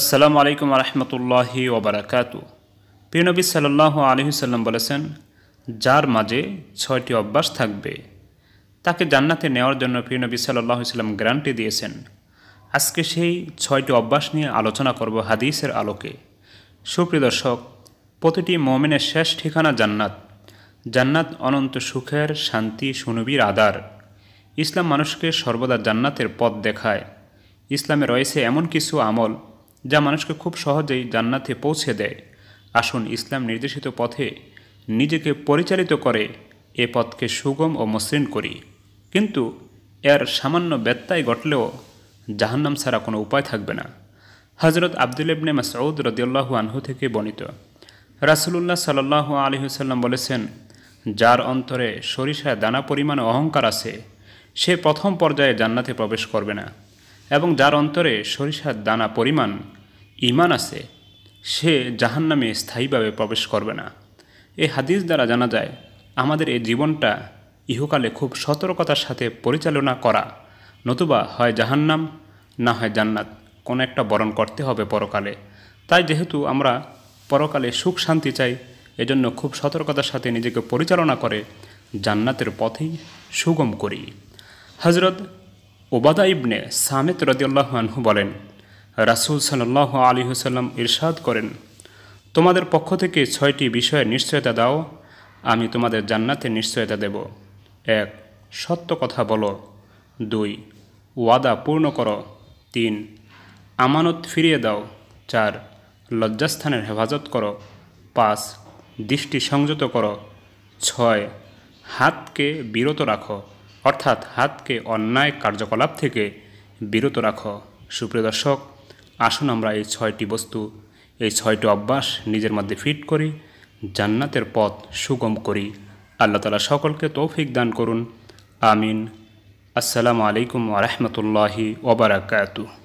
আসসালামু আলাইকুম আরহামতুল্লাহি ওবরাকাত প্রিয়নবী সাল্লাহ সাল্লাম বলেছেন যার মাঝে ছয়টি অভ্যাস থাকবে তাকে জান্নাতে নেওয়ার জন্য পিনবী সাল্লাহ সাল্লাম গ্যারান্টি দিয়েছেন আজকে সেই ছয়টি অভ্যাস নিয়ে আলোচনা করব হাদিসের আলোকে সুপ্রিয় দর্শক প্রতিটি মমিনের শেষ ঠিকানা জান্নাত জান্নাত অনন্ত সুখের শান্তি সুনবীর আদার ইসলাম মানুষকে সর্বদা জান্নাতের পথ দেখায় ইসলামে রয়েছে এমন কিছু আমল যা মানুষকে খুব সহজেই জান্নাতে পৌঁছে দেয় আসুন ইসলাম নির্দেশিত পথে নিজেকে পরিচালিত করে এ পথকে সুগম ও মসৃণ করি কিন্তু এর সামান্য ব্যত্যয় ঘটলেও জাহান্নাম ছাড়া কোনো উপায় থাকবে না হজরত আবদুল ইবনে মাসউদ রদিউল্লাহু আনহু থেকে বর্ণিত রাসুলুল্লাহ সাল্লাহ আলহিহসাল্লাম বলেছেন যার অন্তরে সরিষা দানা পরিমাণ অহংকার আছে সে প্রথম পর্যায়ে জান্নাতে প্রবেশ করবে না এবং যার অন্তরে সরিষার দানা পরিমাণ ইমান আছে সে জাহান নামে স্থায়ীভাবে প্রবেশ করবে না এই হাদিস দ্বারা জানা যায় আমাদের এই জীবনটা ইহকালে খুব সতর্কতার সাথে পরিচালনা করা নতুবা হয় জাহান্নাম না হয় জান্নাত কোনো একটা বরণ করতে হবে পরকালে তাই যেহেতু আমরা পরকালে সুখ শান্তি চাই এজন্য খুব সতর্কতার সাথে নিজেকে পরিচালনা করে জান্নাতের পথেই সুগম করি হজরত ওবাদা ইবনে সামেত রদিউল্লাহ আনহু বলেন রাসুল সাল্লাহ আলী হুসাল্লাম ইরশাদ করেন তোমাদের পক্ষ থেকে ছয়টি বিষয়ে নিশ্চয়তা দাও আমি তোমাদের জান্নাতে নিশ্চয়তা দেব এক সত্য কথা বলো দুই ওয়াদা পূর্ণ করো তিন আমানত ফিরিয়ে দাও চার লজ্জাস্থানের হেফাজত করো পাঁচ দৃষ্টি সংযত করো ছয় হাতকে বিরত রাখো অর্থাৎ হাতকে অন্যায় কার্যকলাপ থেকে বিরত রাখো সুপ্রিয় দর্শক আসুন আমরা এই ছয়টি বস্তু এই ছয়টি অভ্যাস নিজের মধ্যে ফিট করি জান্নাতের পথ সুগম করি আল্লাহ তালা সকলকে তৌফিক দান করুন আমিন আসসালামু আলাইকুম আরহামতুল্লাহি ওবরাকাতু